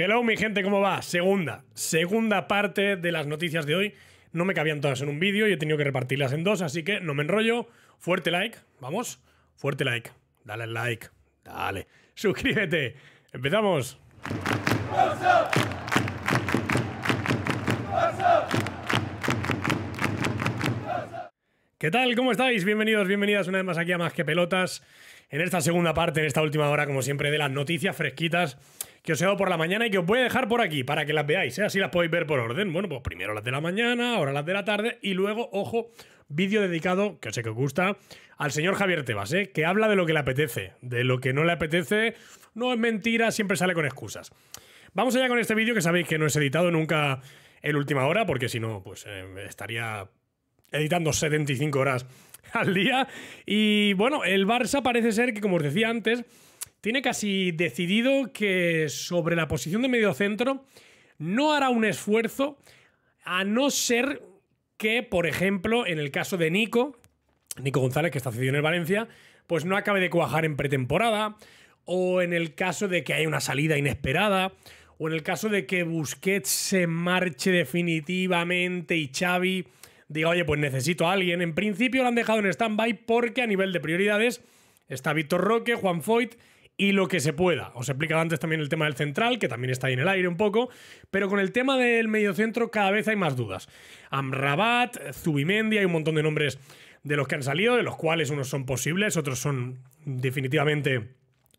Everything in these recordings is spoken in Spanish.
Hello, mi gente, ¿cómo va? Segunda, segunda parte de las noticias de hoy. No me cabían todas en un vídeo y he tenido que repartirlas en dos, así que no me enrollo. Fuerte like, vamos, fuerte like. Dale el like, dale. Suscríbete. Empezamos. ¿Qué tal? ¿Cómo estáis? Bienvenidos, bienvenidas una vez más aquí a Más que Pelotas en esta segunda parte, en esta última hora, como siempre, de las noticias fresquitas que os he dado por la mañana y que os voy a dejar por aquí para que las veáis, ¿eh? así las podéis ver por orden. Bueno, pues primero las de la mañana, ahora las de la tarde y luego, ojo, vídeo dedicado, que sé que os gusta, al señor Javier Tebas, ¿eh? que habla de lo que le apetece, de lo que no le apetece, no es mentira, siempre sale con excusas. Vamos allá con este vídeo que sabéis que no es editado nunca en última hora, porque si no, pues eh, estaría editando 75 horas al día. Y bueno, el Barça parece ser que, como os decía antes, tiene casi decidido que sobre la posición de centro no hará un esfuerzo a no ser que, por ejemplo, en el caso de Nico, Nico González, que está cedido en el Valencia, pues no acabe de cuajar en pretemporada, o en el caso de que haya una salida inesperada, o en el caso de que Busquets se marche definitivamente y Xavi diga, oye, pues necesito a alguien. En principio lo han dejado en stand-by porque a nivel de prioridades está Víctor Roque, Juan Foyt y lo que se pueda. Os explicaba antes también el tema del central, que también está ahí en el aire un poco, pero con el tema del mediocentro cada vez hay más dudas. Amrabat, Zubimendi, hay un montón de nombres de los que han salido, de los cuales unos son posibles, otros son definitivamente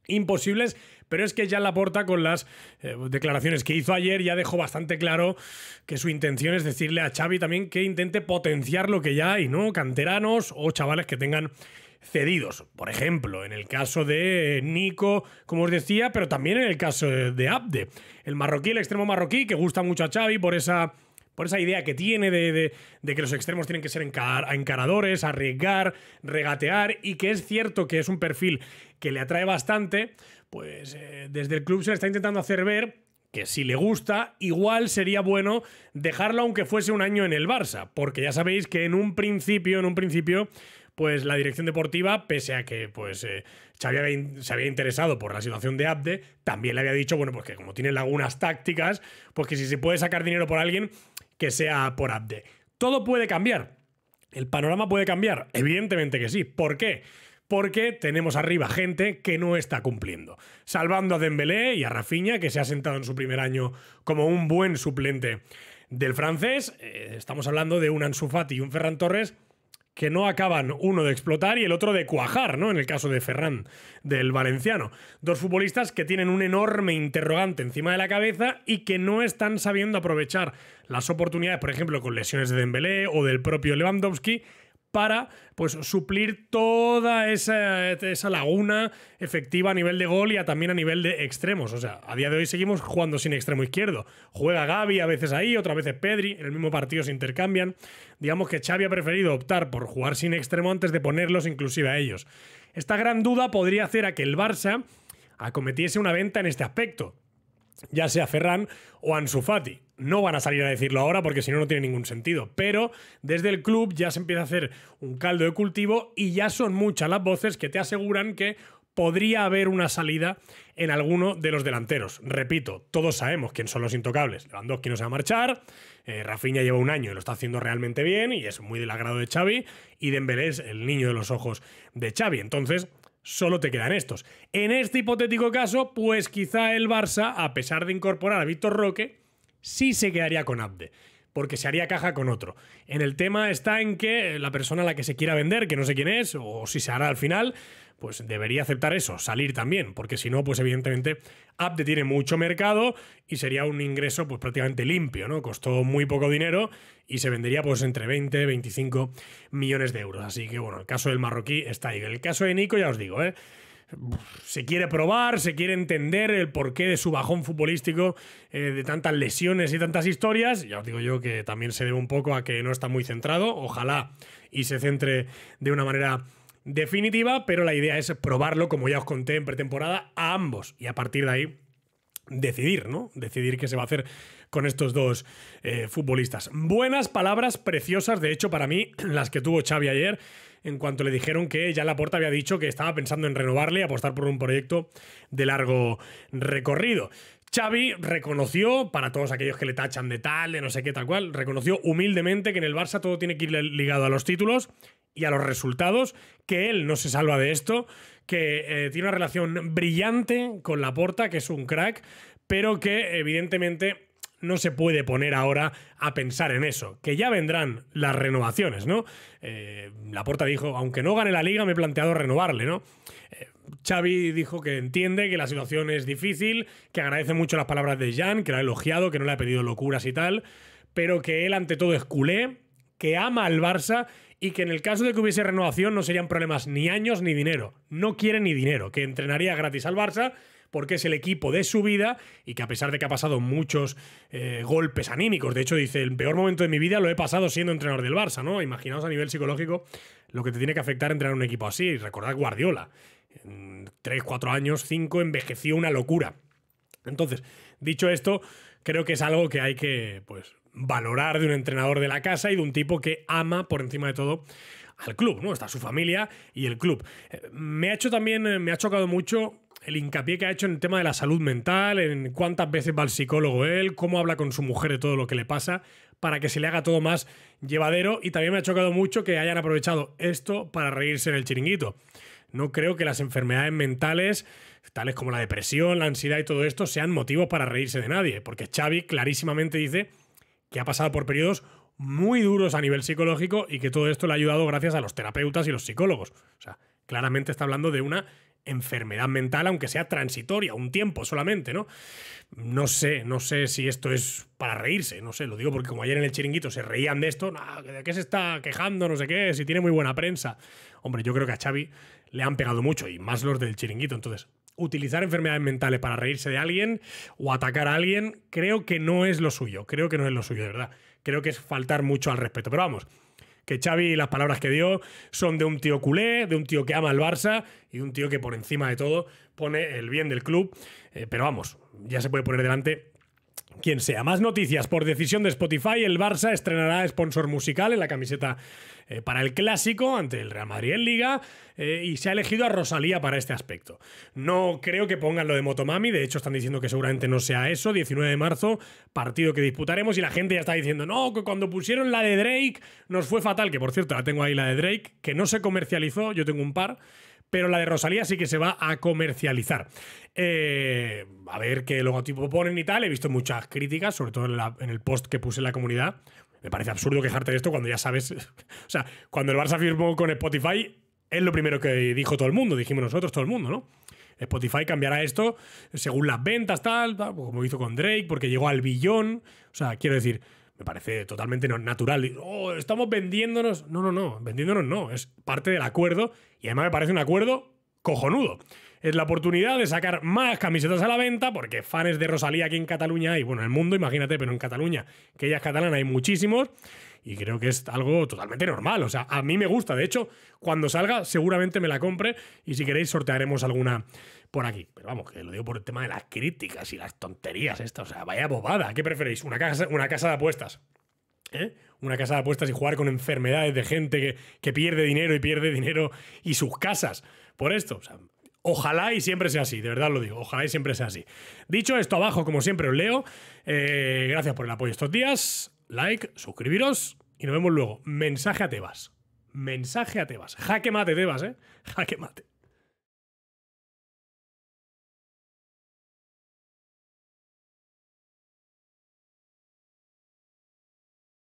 imposibles. Pero es que ya la porta con las eh, declaraciones que hizo ayer, ya dejó bastante claro que su intención es decirle a Xavi también que intente potenciar lo que ya hay, ¿no? Canteranos o chavales que tengan cedidos. Por ejemplo, en el caso de Nico, como os decía, pero también en el caso de Abde. El marroquí, el extremo marroquí, que gusta mucho a Xavi por esa, por esa idea que tiene de, que los extremos tienen que ser encaradores, arriesgar, regatear, y que es cierto que es un perfil que le atrae bastante, pues eh, desde el club se le está intentando hacer ver que si le gusta, igual sería bueno dejarlo aunque fuese un año en el Barça, porque ya sabéis que en un principio, en un principio, pues la dirección deportiva, pese a que pues eh, se, había interesado por la situación de Abde, también le había dicho, bueno, pues que como tiene lagunas tácticas, pues que si se puede sacar dinero por alguien, que sea por Abde. Todo puede cambiar. El panorama puede cambiar, evidentemente que sí. ¿Por qué? porque tenemos arriba gente que no está cumpliendo. Salvando a Dembélé y a Rafinha, que se ha sentado en su primer año como un buen suplente del francés. Eh, estamos hablando de un Ansu y un Ferran Torres que no acaban uno de explotar y el otro de cuajar, ¿no? En el caso de Ferran, del valenciano. Dos futbolistas que tienen un enorme interrogante encima de la cabeza y que no están sabiendo aprovechar las oportunidades, por ejemplo, con lesiones de Dembélé o del propio Lewandowski, para pues, suplir toda esa, esa, laguna efectiva a nivel de gol y también a nivel de extremos. O sea, a día de hoy seguimos jugando sin extremo izquierdo. Juega Gaby a veces ahí, otras veces Pedri, en el mismo partido se intercambian. Digamos que Xavi ha preferido optar por jugar sin extremo antes de ponerlos inclusive a ellos. Esta gran duda podría hacer a que el Barça acometiese una venta en este aspecto ya sea Ferran o Ansu Fati. No van a salir a decirlo ahora porque si no, no tiene ningún sentido. Pero desde el club ya se empieza a hacer un caldo de cultivo y ya son muchas las voces que te aseguran que podría haber una salida en alguno de los delanteros. Repito, todos sabemos quién son los intocables. Lewandowski no se va a marchar, eh, Rafinha lleva un año y lo está haciendo realmente bien y es muy del agrado de Xavi y Dembélé es el niño de los ojos de Xavi. Entonces, solo te quedan estos. En este hipotético caso, pues quizá el Barça, a pesar de incorporar a Víctor Roque, sí se quedaría con Abde porque se haría caja con otro. En el tema está en que la persona a la que se quiera vender, que no sé quién es, o si se hará al final, pues debería aceptar eso, salir también, porque si no, pues evidentemente Apte tiene mucho mercado y sería un ingreso pues prácticamente limpio, ¿no? Costó muy poco dinero y se vendería pues entre 20 25 millones de euros. Así que bueno, el caso del marroquí está ahí. El caso de Nico ya os digo, ¿eh? se quiere probar, se quiere entender el porqué de su bajón futbolístico, eh, de tantas lesiones y tantas historias. Ya os digo yo que también se debe un poco a que no está muy centrado, ojalá y se centre de una manera definitiva, pero la idea es probarlo, como ya os conté en pretemporada, a ambos y a partir de ahí decidir, ¿no? Decidir qué se va a hacer con estos dos eh, futbolistas. Buenas palabras preciosas, de hecho, para mí, las que tuvo Xavi ayer, en cuanto le dijeron que ya Laporta había dicho que estaba pensando en renovarle y apostar por un proyecto de largo recorrido. Xavi reconoció, para todos aquellos que le tachan de tal, de no sé qué, tal cual, reconoció humildemente que en el Barça todo tiene que ir ligado a los títulos y a los resultados, que él no se salva de esto, que eh, tiene una relación brillante con Laporta, que es un crack, pero que evidentemente no se puede poner ahora a pensar en eso, que ya vendrán las renovaciones, ¿no? Eh, Laporta dijo, aunque no gane la liga, me he planteado renovarle, ¿no? Eh, Xavi dijo que entiende que la situación es difícil, que agradece mucho las palabras de Jan, que lo ha elogiado, que no le ha pedido locuras y tal, pero que él ante todo es culé, que ama al Barça y que en el caso de que hubiese renovación no serían problemas ni años ni dinero. No quiere ni dinero, que entrenaría gratis al Barça porque es el equipo de su vida y que a pesar de que ha pasado muchos eh, golpes anímicos, de hecho dice, el peor momento de mi vida lo he pasado siendo entrenador del Barça, ¿no? Imaginaos a nivel psicológico lo que te tiene que afectar entrenar un equipo así. Recordad Guardiola, en 3, 4 años, 5, envejeció una locura. Entonces, dicho esto, creo que es algo que hay que pues, valorar de un entrenador de la casa y de un tipo que ama por encima de todo al club, ¿no? Está su familia y el club. Eh, me ha hecho también, eh, me ha chocado mucho el hincapié que ha hecho en el tema de la salud mental, en cuántas veces va al psicólogo él, cómo habla con su mujer de todo lo que le pasa, para que se le haga todo más llevadero. Y también me ha chocado mucho que hayan aprovechado esto para reírse en el chiringuito. No creo que las enfermedades mentales, tales como la depresión, la ansiedad y todo esto, sean motivos para reírse de nadie, porque Xavi clarísimamente dice que ha pasado por periodos muy duros a nivel psicológico y que todo esto le ha ayudado gracias a los terapeutas y los psicólogos. O sea, claramente está hablando de una enfermedad mental, aunque sea transitoria, un tiempo solamente, ¿no? No sé, no sé si esto es para reírse, no sé, lo digo porque como ayer en el chiringuito se reían de esto, ¿de qué se está quejando? No sé qué, si tiene muy buena prensa. Hombre, yo creo que a Xavi le han pegado mucho y más los del chiringuito, entonces utilizar enfermedades mentales para reírse de alguien o atacar a alguien, creo que no es lo suyo. Creo que no es lo suyo, de verdad. Creo que es faltar mucho al respeto. Pero vamos, que Xavi las palabras que dio son de un tío culé, de un tío que ama al Barça y de un tío que por encima de todo pone el bien del club. Eh, pero vamos, ya se puede poner delante quien sea. Más noticias. Por decisión de Spotify, el Barça estrenará sponsor musical en la camiseta eh, para el clásico ante el Real Madrid en Liga eh, y se ha elegido a Rosalía para este aspecto. No creo que pongan lo de Motomami, de hecho están diciendo que seguramente no sea eso. 19 de marzo, partido que disputaremos y la gente ya está diciendo, no, que cuando pusieron la de Drake nos fue fatal, que por cierto la tengo ahí la de Drake, que no se comercializó, yo tengo un par pero la de Rosalía sí que se va a comercializar. Eh, a ver qué logotipo ponen y tal. He visto muchas críticas, sobre todo en, el post que puse en la comunidad. Me parece absurdo quejarte de esto cuando ya sabes. o sea, cuando el Barça firmó con Spotify, es lo primero que dijo todo el mundo, dijimos nosotros, todo el mundo, ¿no? Spotify cambiará esto según las ventas, tal como hizo con Drake, porque llegó al billón. O sea, quiero decir, me parece totalmente natural. Oh, estamos vendiéndonos. No, no, no, vendiéndonos no, es parte del acuerdo y además me parece un acuerdo cojonudo. Es la oportunidad de sacar más camisetas a la venta porque fans de Rosalía aquí en Cataluña hay, bueno, en el mundo, imagínate, pero en Cataluña, que ella es catalana, hay muchísimos y creo que es algo totalmente normal. O sea, a mí me gusta, de hecho, cuando salga seguramente me la compre y si queréis sortearemos alguna por aquí. Pero vamos, que lo digo por el tema de las críticas y las tonterías estas. O sea, vaya bobada. ¿Qué preferís? ¿Una casa, una casa de apuestas? ¿Eh? Una casa de apuestas y jugar con enfermedades de gente que, pierde dinero y pierde dinero y sus casas por esto. Ojalá y siempre sea así, de verdad lo digo, ojalá y siempre sea así. Dicho esto, abajo, como siempre, os leo. Eh, gracias por el apoyo estos días. Like, suscribiros y nos vemos luego. Mensaje a Tebas. Mensaje a Tebas. Jaque mate, Tebas, ¿eh? Jaque mate.